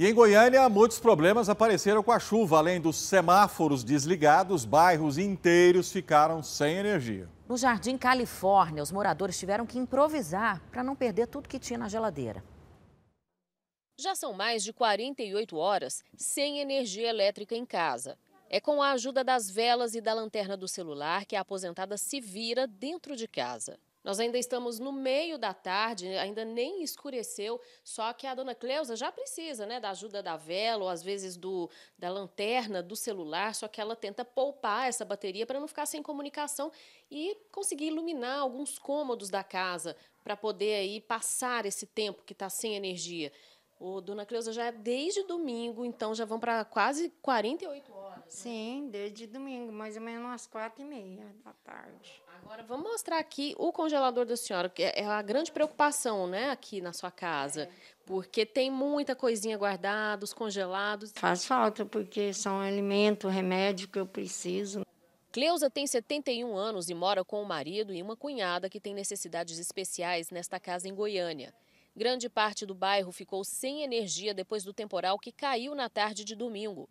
E em Goiânia, muitos problemas apareceram com a chuva. Além dos semáforos desligados, bairros inteiros ficaram sem energia. No Jardim Califórnia, os moradores tiveram que improvisar para não perder tudo que tinha na geladeira. Já são mais de 48 horas sem energia elétrica em casa. É com a ajuda das velas e da lanterna do celular que a aposentada se vira dentro de casa. Nós ainda estamos no meio da tarde, ainda nem escureceu, só que a dona Cleusa já precisa né, da ajuda da vela, ou às vezes do, da lanterna, do celular, só que ela tenta poupar essa bateria para não ficar sem comunicação e conseguir iluminar alguns cômodos da casa para poder aí passar esse tempo que está sem energia. Ô, dona Cleusa, já é desde domingo, então já vão para quase 48 horas. Né? Sim, desde domingo, mais ou menos umas quatro e meia da tarde. Agora vamos mostrar aqui o congelador da senhora, que é, é a grande preocupação, né, aqui na sua casa. É. Porque tem muita coisinha guardada, os congelados. Faz falta, porque são alimento, remédio que eu preciso. Cleusa tem 71 anos e mora com o marido e uma cunhada que tem necessidades especiais nesta casa em Goiânia. Grande parte do bairro ficou sem energia depois do temporal que caiu na tarde de domingo.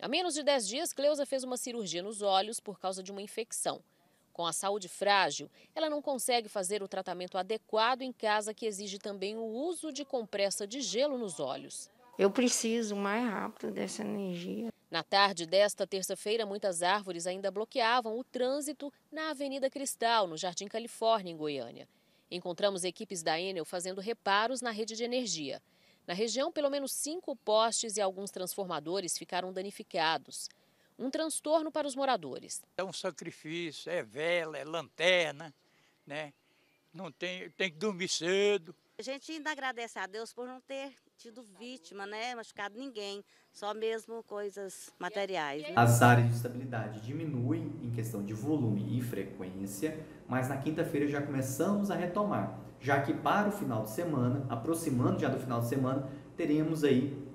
Há menos de 10 dias, Cleusa fez uma cirurgia nos olhos por causa de uma infecção. Com a saúde frágil, ela não consegue fazer o tratamento adequado em casa, que exige também o uso de compressa de gelo nos olhos. Eu preciso mais rápido dessa energia. Na tarde desta terça-feira, muitas árvores ainda bloqueavam o trânsito na Avenida Cristal, no Jardim Califórnia, em Goiânia. Encontramos equipes da Enel fazendo reparos na rede de energia. Na região, pelo menos cinco postes e alguns transformadores ficaram danificados. Um transtorno para os moradores. É um sacrifício, é vela, é lanterna, né? Não tem, tem que dormir cedo, a gente ainda agradece a Deus por não ter tido vítima, né? Machucado ninguém, só mesmo coisas materiais. Né? As áreas de estabilidade diminuem em questão de volume e frequência, mas na quinta-feira já começamos a retomar, já que para o final de semana, aproximando já do final de semana, teremos aí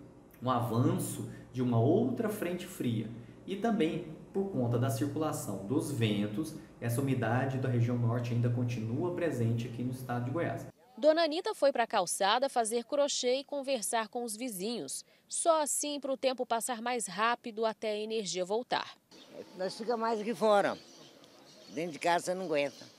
um avanço de uma outra frente fria e também por conta da circulação dos ventos, essa umidade da região norte ainda continua presente aqui no estado de Goiás. Dona Anitta foi para a calçada fazer crochê e conversar com os vizinhos. Só assim para o tempo passar mais rápido até a energia voltar. Nós ficamos mais aqui fora. Dentro de casa não aguenta.